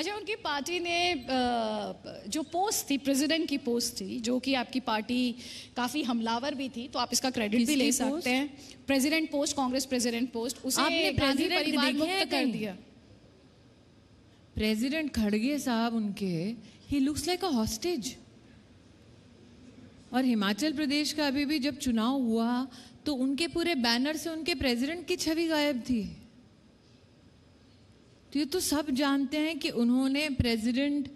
अच्छा उनकी पार्टी ने जो पोस्ट थी प्रेसिडेंट की पोस्ट थी जो कि आपकी पार्टी काफ़ी हमलावर भी थी तो आप इसका क्रेडिट भी ले सकते हैं president post Congress president post उसे आपने परिवार मुक्त कर दिया प्रेसिडेंट खड़गे साहब उनके ही लुक्स लाइक अ हॉस्टेज और हिमाचल प्रदेश का अभी भी जब चुनाव हुआ तो उनके पूरे बैनर से उनके प्रेसिडेंट की छवि गायब थी तो ये तो सब जानते हैं कि उन्होंने प्रेसिडेंट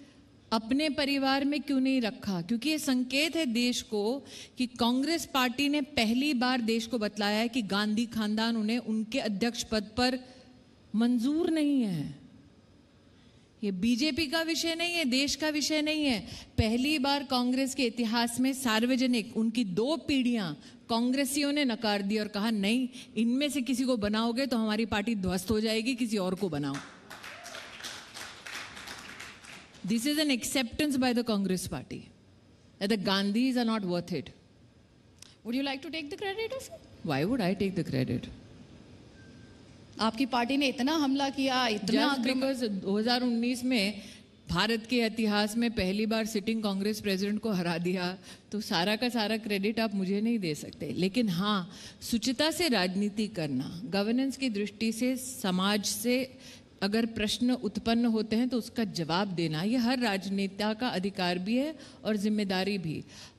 अपने परिवार में क्यों नहीं रखा क्योंकि ये संकेत है देश को कि कांग्रेस पार्टी ने पहली बार देश को बतलाया है कि गांधी खानदान उन्हें उनके अध्यक्ष पद पर मंजूर नहीं है ये बीजेपी का विषय नहीं है देश का विषय नहीं है पहली बार कांग्रेस के इतिहास में सार्वजनिक उनकी दो पीढ़ियां कांग्रेसियों ने नकार दी और कहा नहीं इनमें से किसी को बनाओगे तो हमारी पार्टी ध्वस्त हो जाएगी किसी और को बनाओ This is an acceptance by the Congress party that the Gandhis are not worth it. Would you like to take the credit of it? Why would I take the credit? आपकी party ने इतना हमला किया इतना because 2019 में भारत के इतिहास में पहली बार सिटिंग कांग्रेस प्रेसिडेंट को हरा दिया तो सारा का सारा क्रेडिट आप मुझे नहीं दे सकते लेकिन हाँ सुचिता से राजनीति करना गवर्नेंस की दृष्टि से समाज से अगर प्रश्न उत्पन्न होते हैं तो उसका जवाब देना ये हर राजनेता का अधिकार भी है और जिम्मेदारी भी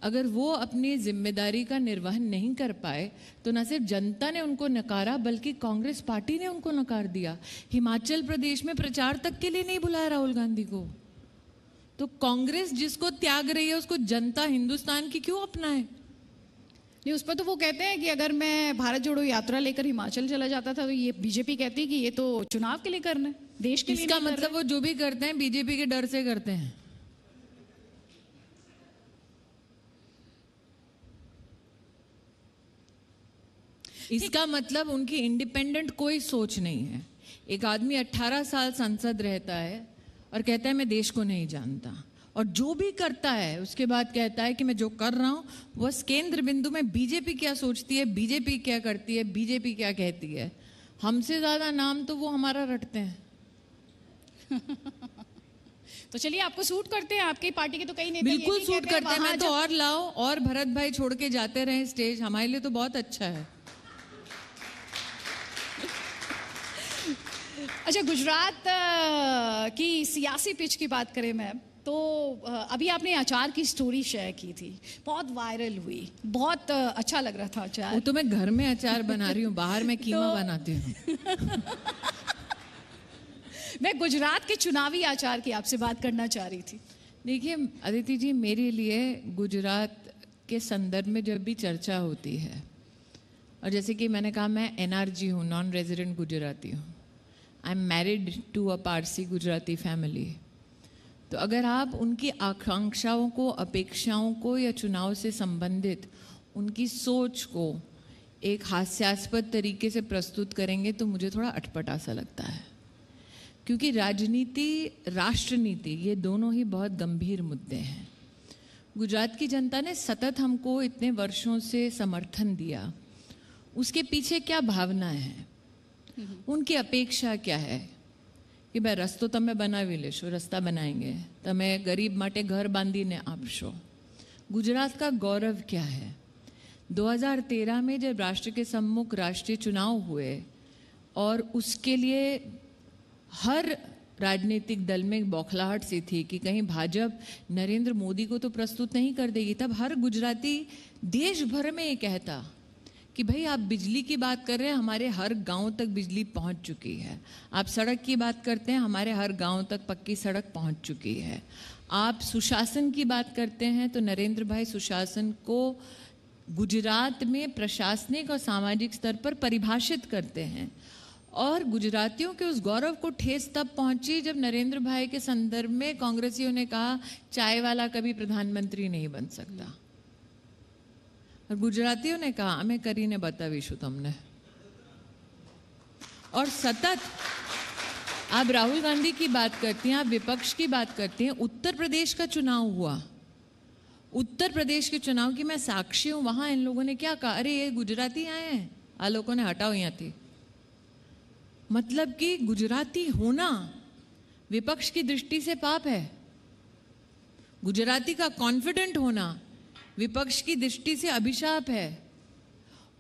अगर वो अपनी जिम्मेदारी का निर्वहन नहीं कर पाए तो न सिर्फ जनता ने उनको नकारा बल्कि कांग्रेस पार्टी ने उनको नकार दिया हिमाचल प्रदेश में प्रचार तक के लिए नहीं बुलाया राहुल गांधी को तो कांग्रेस जिसको त्याग रही है उसको जनता हिंदुस्तान की क्यों अपनाए नहीं उस पर तो वो कहते हैं कि अगर मैं भारत जोड़ो यात्रा लेकर हिमाचल चला जाता था तो ये बीजेपी कहती है कि ये तो चुनाव के लिए करना है देश के इसका लिए मतलब वो जो भी करते हैं बीजेपी के डर से करते हैं इसका मतलब उनकी इंडिपेंडेंट कोई सोच नहीं है एक आदमी 18 साल सांसद रहता है और कहता है मैं देश को नहीं जानता और जो भी करता है उसके बाद कहता है कि मैं जो कर रहा हूं बस केंद्र बिंदु में बीजेपी क्या सोचती है बीजेपी क्या करती है बीजेपी क्या कहती है हमसे ज़्यादा नाम तो वो हमारा रटते हैं तो चलिए आपको सूट करते हैं आपकी पार्टी के तो कई नहीं बिल्कुल सूट करते हैं मैं तो और लाओ और भरत भाई छोड़ के जाते रहे स्टेज हमारे लिए तो बहुत अच्छा है अच्छा गुजरात की सियासी पिच की बात करें मैं तो अभी आपने अचार की स्टोरी शेयर की थी बहुत वायरल हुई बहुत अच्छा लग रहा था अचार वो तो मैं घर में अचार बना रही हूँ बाहर में तो कीमा तो... बनाती हूँ मैं गुजरात के चुनावी आचार की आपसे बात करना चाह रही थी देखिए अदिति जी मेरे लिए गुजरात के संदर्भ में जब भी चर्चा होती है और जैसे कि मैंने कहा मैं एन आर जी हूँ नॉन रेजिडेंट गुजराती हूँ I am married to a Parsi Gujarati family तो अगर आप उनकी आकांक्षाओं को अपेक्षाओं को या चुनाव से संबंधित उनकी सोच को एक हास्यास्पद तरीके से प्रस्तुत करेंगे तो मुझे थोड़ा अटपटा सा लगता है क्योंकि राजनीति राष्ट्रनीति ये दोनों ही बहुत गंभीर मुद्दे हैं गुजरात की जनता ने सतत हमको इतने वर्षों से समर्थन दिया उसके पीछे क्या भावना है हम्म। उनकी अपेक्षा क्या है कि भाई रस्त तो तब बना બનાવી रस्ता बनाएंगे બનાएंगे गरीब ગરીબ घर बांधी ने આપશો गुजरात का गौरव क्या है 2013 में जब राष्ट्र के सम्मुख राष्ट्रीय चुनाव हुए और उसके लिए हर राजनीतिक दल में बौखलाहट सी थी कि कहीं भाजपा नरेंद्र मोदी को तो प्रस्तुत नहीं कर देगी तब हर गुजराती देश भर में ये कहता कि भाई आप बिजली की बात कर रहे हैं हमारे हर गांव तक बिजली पहुंच चुकी है आप सड़क की बात करते हैं हमारे हर गांव तक पक्की सड़क पहुंच चुकी है आप सुशासन की बात करते हैं तो नरेंद्र भाई सुशासन को गुजरात में प्रशासनिक और सामाजिक स्तर पर परिभाषित करते हैं और गुजरातियों के उस गौरव को ठेस तब पहुंची जब नरेंद्र भाई के संदर्भ में कांग्रेसियों ने कहा चाय वाला कभी प्रधानमंत्री नहीं बन सकता और ने कहा अमे કરીને બતાવીશું तुमने और सतत आप राहुल गांधी की बात करती हैं आप विपक्ष की बात करती हैं उत्तर प्रदेश का चुनाव हुआ उत्तर प्रदेश के चुनाव की मैं साक्षी हूं वहां इन लोगों ने क्या कहा अरे ये गुजराती आए हैं आ लोगों ने हटाओ यहाँ थी मतलब कि गुजराती होना विपक्ष की दृष्टि से पाप है गुजराती का कॉन्फिडेंट होना विपक्ष की दृष्टि से अभिशाप है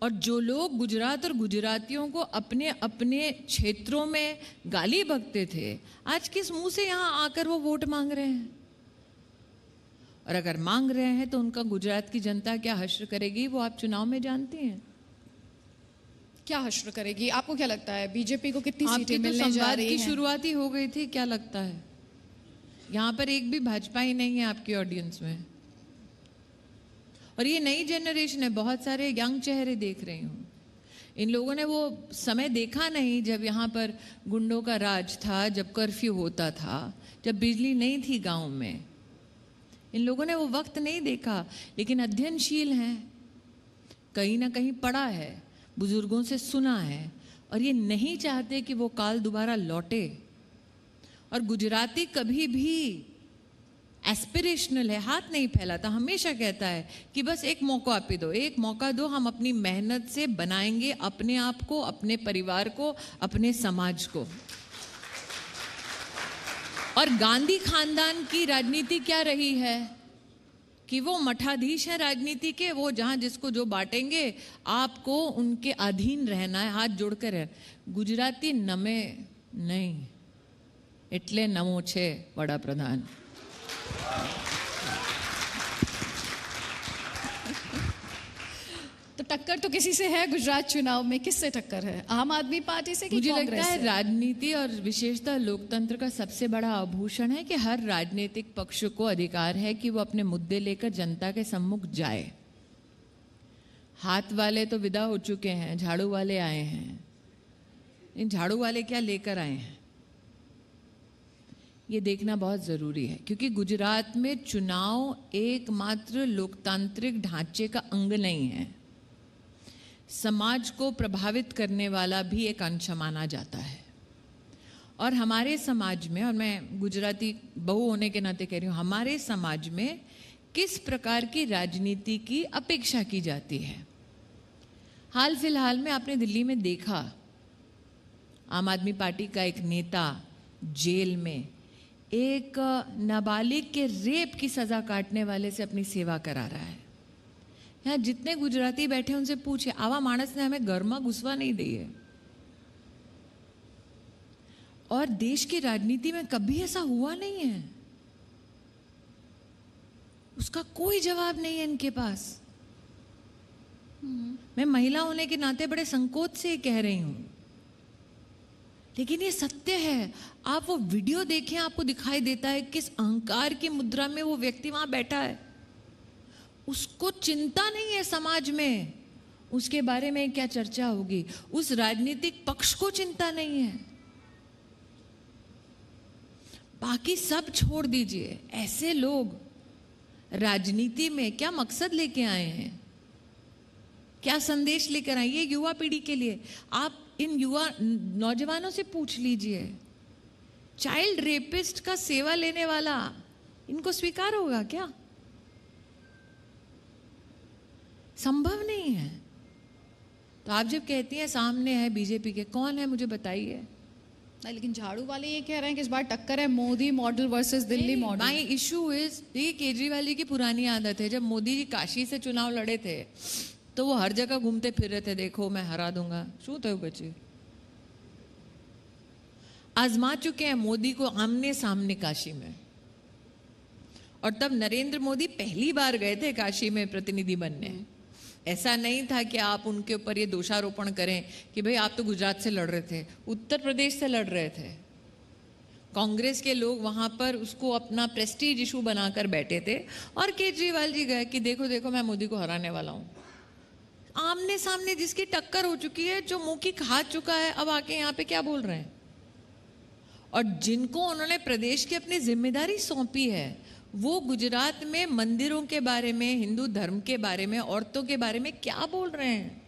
और जो लोग गुजरात और गुजरातियों को अपने अपने क्षेत्रों में गाली भगते थे आज किस मुंह से यहां आकर वो वोट मांग रहे हैं और अगर मांग रहे हैं तो उनका गुजरात की जनता क्या हश्र करेगी वो आप चुनाव में जानते हैं क्या हश्र करेगी आपको क्या लगता है बीजेपी को कितनी सीटें तो मिलने जा रही की शुरुआत ही हो गई थी क्या लगता है यहाँ पर एक भी भाजपा ही नहीं है आपकी ऑडियंस में और ये नई जनरेशन है बहुत सारे यंग चेहरे देख रही हूँ इन लोगों ने वो समय देखा नहीं जब यहाँ पर गुंडों का राज था जब कर्फ्यू होता था जब बिजली नहीं थी गांव में इन लोगों ने वो वक्त नहीं देखा लेकिन अध्ययनशील हैं कहीं ना कहीं पढ़ा है बुजुर्गों से सुना है और ये नहीं चाहते कि वो काल दोबारा लौटे और गुजराती कभी भी एस्पिरेशनल है हाथ नहीं फैलाता हमेशा कहता है कि बस एक मौका आप ही दो एक मौका दो हम अपनी मेहनत से बनाएंगे अपने आप को अपने परिवार को अपने समाज को और गांधी खानदान की राजनीति क्या रही है कि वो मठाधीश है राजनीति के वो जहाँ जिसको जो बांटेंगे आपको उनके अधीन रहना है हाथ जोड़कर है गुजराती नमे नहीं नमो छे वडा प्रधान तो टक्कर तो किसी से है गुजरात चुनाव में किससे टक्कर है आम आदमी पार्टी से कि मुझे लगता है, है? राजनीति और विशेषतः लोकतंत्र का सबसे बड़ा आभूषण है कि हर राजनीतिक पक्ष को अधिकार है कि वो अपने मुद्दे लेकर जनता के सम्मुख जाए हाथ वाले तो विदा हो चुके हैं झाड़ू वाले आए हैं इन झाड़ू वाले क्या लेकर आए हैं ये देखना बहुत ज़रूरी है क्योंकि गुजरात में चुनाव एकमात्र लोकतांत्रिक ढांचे का अंग नहीं है समाज को प्रभावित करने वाला भी एक अंश माना जाता है और हमारे समाज में और मैं गुजराती बहु होने के नाते कह रही हूँ हमारे समाज में किस प्रकार की राजनीति की अपेक्षा की जाती है हाल फिलहाल में आपने दिल्ली में देखा आम आदमी पार्टी का एक नेता जेल में एक नाबालिग के रेप की सज़ा काटने वाले से अपनी सेवा करा रहा है यहाँ जितने गुजराती बैठे उनसे पूछे आवा मानस ने हमें गर्मा घुसवा नहीं दी है और देश की राजनीति में कभी ऐसा हुआ नहीं है उसका कोई जवाब नहीं है इनके पास मैं महिला होने के नाते बड़े संकोच से कह रही हूं लेकिन ये सत्य है आप वो वीडियो देखें आपको दिखाई देता है किस अहंकार की मुद्रा में वो व्यक्ति वहां बैठा है उसको चिंता नहीं है समाज में उसके बारे में क्या चर्चा होगी उस राजनीतिक पक्ष को चिंता नहीं है बाकी सब छोड़ दीजिए ऐसे लोग राजनीति में क्या मकसद लेके आए हैं क्या संदेश लेकर आए ये युवा पीढ़ी के लिए आप इन युवा नौजवानों से पूछ लीजिए चाइल्ड रेपिस्ट का सेवा लेने वाला इनको स्वीकार होगा क्या संभव नहीं है तो आप जब कहती हैं सामने है बीजेपी के कौन है मुझे बताइए लेकिन झाड़ू वाले ये कह रहे हैं कि इस बार टक्कर है Modi model versus Delhi model my issue is ये केजरीवाल जी की पुरानी आदत है जब मोदी जी काशी से चुनाव लड़े थे तो वो हर जगह घूमते फिर रहे थे देखो मैं हरा दूंगा शू थे तो बच्चे आजमा चुके हैं मोदी को आमने सामने काशी में और तब नरेंद्र मोदी पहली बार गए थे काशी में प्रतिनिधि बनने ऐसा नहीं था कि आप उनके ऊपर ये दोषारोपण करें कि भाई आप तो गुजरात से लड़ रहे थे उत्तर प्रदेश से लड़ रहे थे कांग्रेस के लोग वहां पर उसको अपना प्रेस्टीज इशू बनाकर बैठे थे और केजरीवाल जी गए कि देखो देखो मैं मोदी को हराने वाला हूं आमने सामने जिसकी टक्कर हो चुकी है जो मुंह की खा चुका है अब आके यहाँ पे क्या बोल रहे हैं और जिनको उन्होंने प्रदेश की अपनी जिम्मेदारी सौंपी है वो गुजरात में मंदिरों के बारे में हिंदू धर्म के बारे में औरतों के बारे में क्या बोल रहे हैं